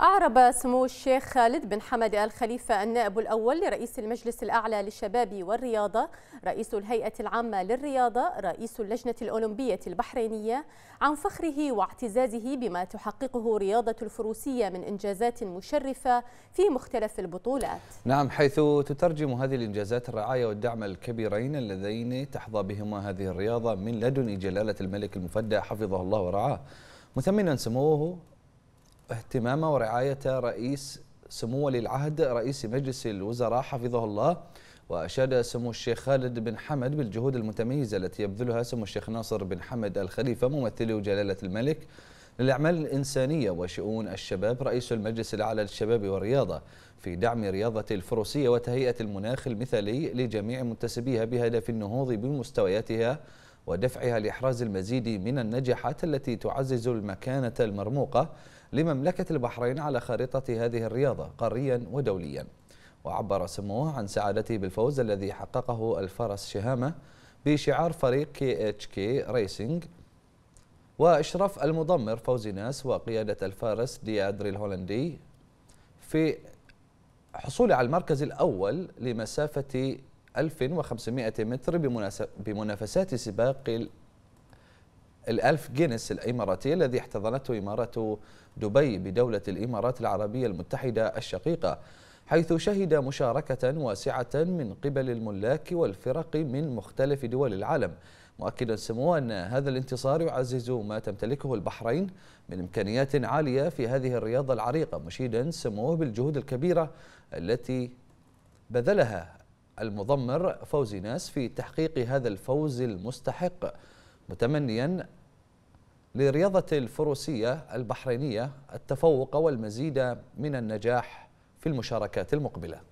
أعرب سمو الشيخ خالد بن حمد آل خليفة النائب الأول لرئيس المجلس الأعلى للشباب والرياضة رئيس الهيئة العامة للرياضة رئيس اللجنة الأولمبية البحرينية عن فخره واعتزازه بما تحققه رياضة الفروسية من إنجازات مشرفة في مختلف البطولات نعم حيث تترجم هذه الإنجازات الرعاية والدعم الكبيرين اللذين تحظى بهما هذه الرياضة من لدن جلالة الملك المفدى حفظه الله ورعاه مثمنا سموه اهتمامه ورعايته رئيس سمو ولي العهد رئيس مجلس الوزراء حفظه الله وأشاد سمو الشيخ خالد بن حمد بالجهود المتميزة التي يبذلها سمو الشيخ ناصر بن حمد الخليفة ممثل جلالة الملك للأعمال الإنسانية وشؤون الشباب رئيس المجلس الأعلى للشباب والرياضة في دعم رياضة الفروسية وتهيئة المناخ المثالي لجميع منتسبيها بهدف النهوض بمستوياتها ودفعها لإحراز المزيد من النجاحات التي تعزز المكانة المرموقة لمملكة البحرين على خارطة هذه الرياضة قاريا ودوليا وعبر سموه عن سعادته بالفوز الذي حققه الفرس شهامة بشعار فريق كي اتش كي ريسينج وإشراف المضمر فوزي ناس وقيادة الفارس ديادري الهولندي في حصوله على المركز الأول لمسافة 1500 متر بمنافسات سباق الألف جينيس الإماراتي الذي احتضنته إمارة دبي بدولة الإمارات العربية المتحدة الشقيقة حيث شهد مشاركة واسعة من قبل الملاك والفرق من مختلف دول العالم مؤكدا سموه أن هذا الانتصار يعزز ما تمتلكه البحرين من إمكانيات عالية في هذه الرياضة العريقة مشيدا سموه بالجهود الكبيرة التي بذلها المضمر فوزي ناس في تحقيق هذا الفوز المستحق متمنيا لرياضة الفروسية البحرينية التفوق والمزيد من النجاح في المشاركات المقبله